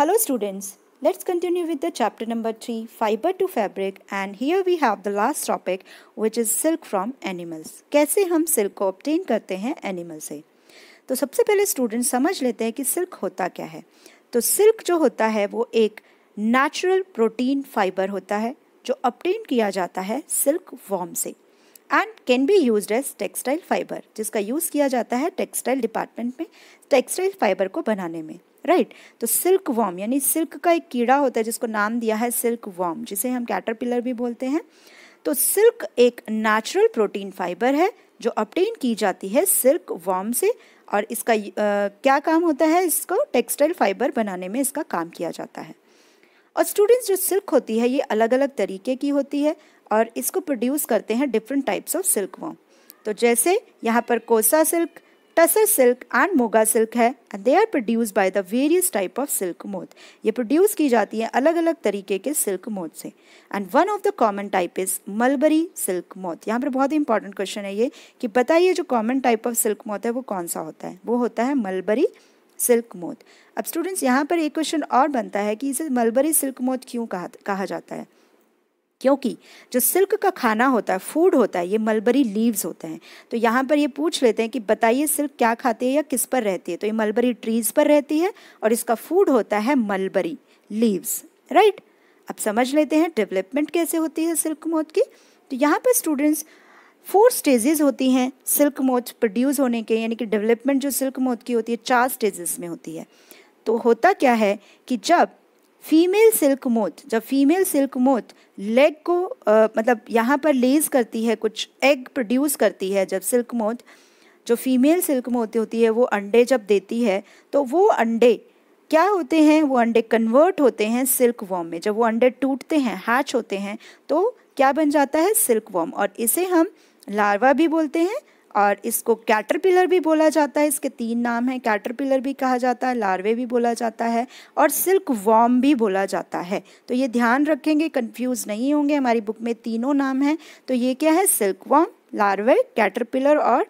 Hello students, let's continue with the chapter number 3 fiber to fabric and here we have the last topic which is silk from animals. कैसे हम silk को obtain करते हैं animal से तो सबसे पहले स्टूडेंट समझ लेते हैं कि सिल्क होता क्या है तो सिल्क जो होता है वो एक नेचुरल प्रोटीन फाइबर होता है जो अपटेन किया जाता है सिल्क वॉर्म से and can be use as textile fibre जिसका यूज़ किया जाता है टेक्सटाइल डिपार्टमेंट में टेक्सटाइल फाइबर को बनाने में राइट right? तो सिल्क वॉम यानी सिल्क का एक कीड़ा होता है जिसको नाम दिया है सिल्क वॉम जिसे हम कैटरपिलर भी बोलते हैं तो सिल्क एक नेचुरल प्रोटीन फाइबर है जो अपटेन की जाती है सिल्क वॉम से और इसका आ, क्या काम होता है इसको टेक्सटाइल फाइबर बनाने में इसका काम किया जाता है और स्टूडेंट्स जो सिल्क होती है ये अलग अलग तरीके की होती है और इसको प्रोड्यूस करते हैं different types of silk worm तो जैसे यहाँ पर kosa silk tussar silk and muga silk है and they are produce by the various type of silk moth ये प्रोड्यूस की जाती है अलग अलग तरीके के सिल्क मोद से and one of the common type is mulberry silk moth यहाँ पर बहुत ही इंपॉर्टेंट क्वेश्चन है ये कि बताइए जो common type of silk moth है वो कौन सा होता है वो होता है मलबरी सिल्क मोद अब स्टूडेंट्स यहाँ पर एक क्वेश्चन और बनता है कि इसे मलबरी सिल्क मोद क्यों कहा कहा जाता है क्योंकि जो सिल्क का खाना होता है फूड होता है ये मलबरी लीव्स होते हैं तो यहाँ पर ये पूछ लेते हैं कि बताइए सिल्क क्या खाती है या किस पर रहती है तो ये मलबरी ट्रीज़ पर रहती है और इसका फूड होता है मलबरी लीव्स राइट अब समझ लेते हैं डेवलपमेंट कैसे होती है सिल्क मोथ की तो यहाँ पर स्टूडेंट्स फोर स्टेजेस होती हैं सिल्क मोथ प्रोड्यूस होने के यानी कि डेवलपमेंट जो सिल्क मोथ की होती है चार स्टेजेस में होती है तो होता क्या है कि जब फीमेल सिल्क मोथ जब फीमेल सिल्क मोथ लेग को आ, मतलब यहाँ पर लेज करती है कुछ एग प्रोड्यूस करती है जब सिल्क मोथ जो फीमेल सिल्क मोथ होती है वो अंडे जब देती है तो वो अंडे क्या होते हैं वो अंडे कन्वर्ट होते हैं सिल्क वॉम में जब वो अंडे टूटते हैं हैच होते हैं तो क्या बन जाता है सिल्क वॉम और इसे हम लार्वा भी बोलते हैं और इसको कैटरपिलर भी बोला जाता है इसके तीन नाम हैं कैटरपिलर भी कहा जाता है लार्वे भी बोला जाता है और सिल्क वॉम भी बोला जाता है तो ये ध्यान रखेंगे कंफ्यूज नहीं होंगे हमारी बुक में तीनों नाम हैं तो ये क्या है सिल्क वॉम लार्वे कैटरपिलर और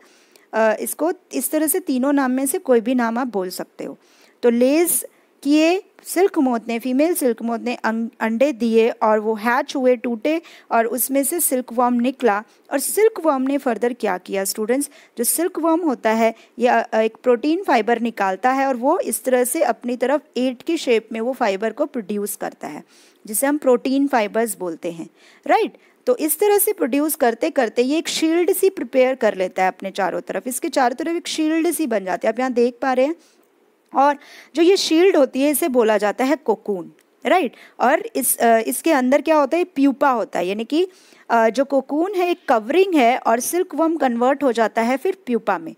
इसको इस तरह से तीनों नाम में से कोई भी नाम आप बोल सकते हो तो लेज कि ये सिल्क मोत ने फीमेल सिल्क मोत ने अं-, अंडे दिए और वो हैच हुए टूटे और उसमें से सिल्क वर्म निकला और सिल्क वर्म ने फर्दर क्या किया स्टूडेंट्स जो सिल्क वर्म होता है ये एक प्रोटीन फाइबर निकालता है और वो इस तरह से अपनी तरफ एट की शेप में वो फाइबर को प्रोड्यूस करता है जिसे हम प्रोटीन फाइबर्स बोलते हैं राइट तो इस तरह से प्रोड्यूस करते करते ये एक शील्ड सी प्रिपेयर कर लेता है अपने चारों तरफ इसके चारों तरफ एक शील्ड सी बन जाती है आप यहाँ देख पा रहे हैं और जो ये शील्ड होती है इसे बोला जाता है कोकून राइट और इस इसके अंदर क्या होता है प्यूपा होता है यानी कि जो कोकून है एक कवरिंग है और सिल्क वर्म कन्वर्ट हो जाता है फिर प्यूपा में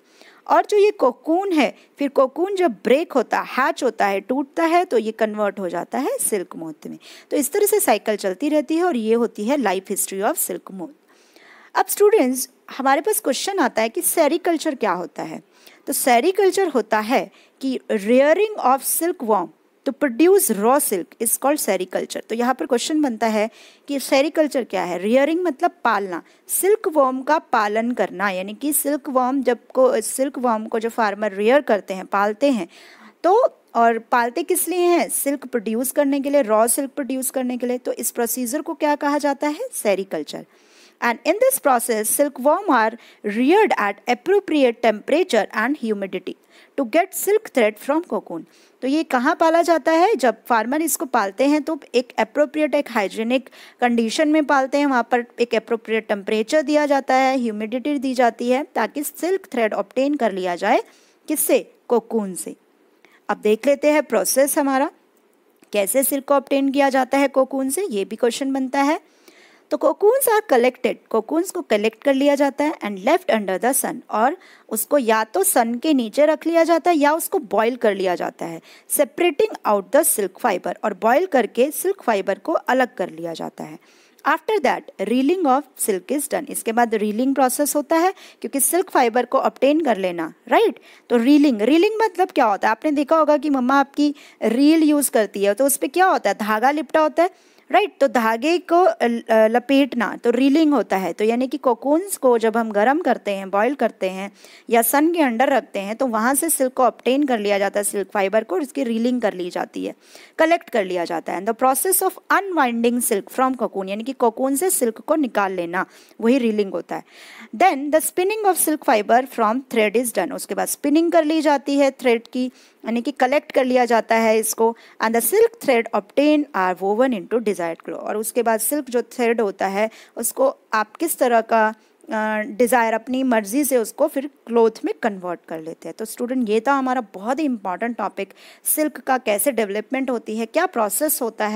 और जो ये कोकून है फिर कोकून जब ब्रेक होता है हैच होता है टूटता है तो ये कन्वर्ट हो जाता है सिल्क मोत में तो इस तरह से साइकिल चलती रहती है और ये होती है life history of silk moth अब स्टूडेंट्स हमारे पास क्वेश्चन आता है कि सेरिकल्चर क्या होता है तो सेरिकल्चर होता है कि rearing of silk worm to produce raw silk is called sericulture तो यहाँ पर क्वेश्चन बनता है कि सेरिकल्चर क्या है रियरिंग मतलब पालना सिल्क वॉम का पालन करना यानी कि सिल्क वॉम जब को सिल्क वॉम को जो फार्मर रियर करते हैं पालते हैं तो और पालते किस लिए हैं सिल्क प्रोड्यूस करने के लिए रॉ सिल्क प्रोड्यूस करने के लिए तो इस प्रोसीजर को क्या कहा जाता है sericulture and in this process silkworm are reared at appropriate temperature and humidity to get silk thread from cocoon तो ये कहाँ पाला जाता है जब फार्मर इसको पालते हैं तो एक अप्रोप्रिएट एक हाइजीनिक कंडीशन में पालते हैं वहाँ पर एक अप्रोप्रिएट टेम्परेचर दिया जाता है ह्यूमिडिटी दी जाती है ताकि सिल्क थ्रेड ऑप्टेन कर लिया जाए किससे कोकून से अब देख लेते हैं प्रोसेस हमारा कैसे सिल्क को ऑप्टेन किया जाता है कोकून से ये भी क्वेश्चन बनता है तो कोकून्स आर कलेक्टेड कोकून्स को कलेक्ट कर लिया जाता है and left under the sun और उसको या तो सन के नीचे रख लिया जाता है या उसको बॉईल कर लिया जाता है separating out the silk fibre और बॉईल करके सिल्क फाइबर को अलग कर लिया जाता है after that reeling of silk is done इसके बाद रीलिंग प्रोसेस होता है क्योंकि सिल्क फाइबर को ऑप्टेन कर लेना राइट right? तो रीलिंग रीलिंग मतलब क्या होता है आपने देखा होगा कि मम्मा आपकी रील यूज़ करती है तो उस पर क्या होता है धागा लिपटा होता है राइट तो धागे को लपेटना तो रीलिंग होता है तो यानी कि कोकून्स को जब हम गर्म करते हैं बॉईल करते हैं या सन के अंडर रखते हैं तो वहाँ से सिल्क को ऑप्टेन कर लिया जाता है सिल्क फाइबर को इसकी रीलिंग कर ली जाती है कलेक्ट कर लिया जाता है and the process of unwinding silk from cocoon यानी कि कोकून से सिल्क को निकाल लेना वही रीलिंग होता है then the spinning of silk fibre from thread is done उसके बाद स्पिनिंग कर ली जाती है थ्रेड की यानी कि कलेक्ट कर लिया जाता है इसको and the silk thread obtain are woven into design desired glow और उसके बाद सिल्क जो थ्रेड होता है उसको आप किस तरह का डिज़ायर अपनी मर्ज़ी से उसको फिर क्लोथ में कन्वर्ट कर लेते हैं तो स्टूडेंट ये था हमारा बहुत ही इंपॉर्टेंट टॉपिक सिल्क का कैसे डेवलपमेंट होती है क्या प्रोसेस होता है